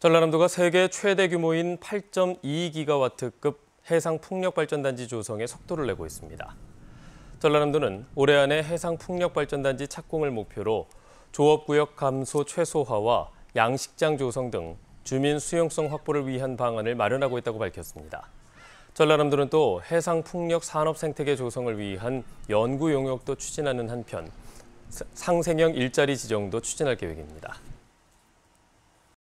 전라남도가 세계 최대 규모인 8.2기가와트급 해상풍력발전단지 조성에 속도를 내고 있습니다. 전라남도는 올해 안에 해상풍력발전단지 착공을 목표로 조업구역 감소 최소화와 양식장 조성 등 주민 수용성 확보를 위한 방안을 마련하고 있다고 밝혔습니다. 전라남도는 또 해상풍력 산업 생태계 조성을 위한 연구 용역도 추진하는 한편 상생형 일자리 지정도 추진할 계획입니다.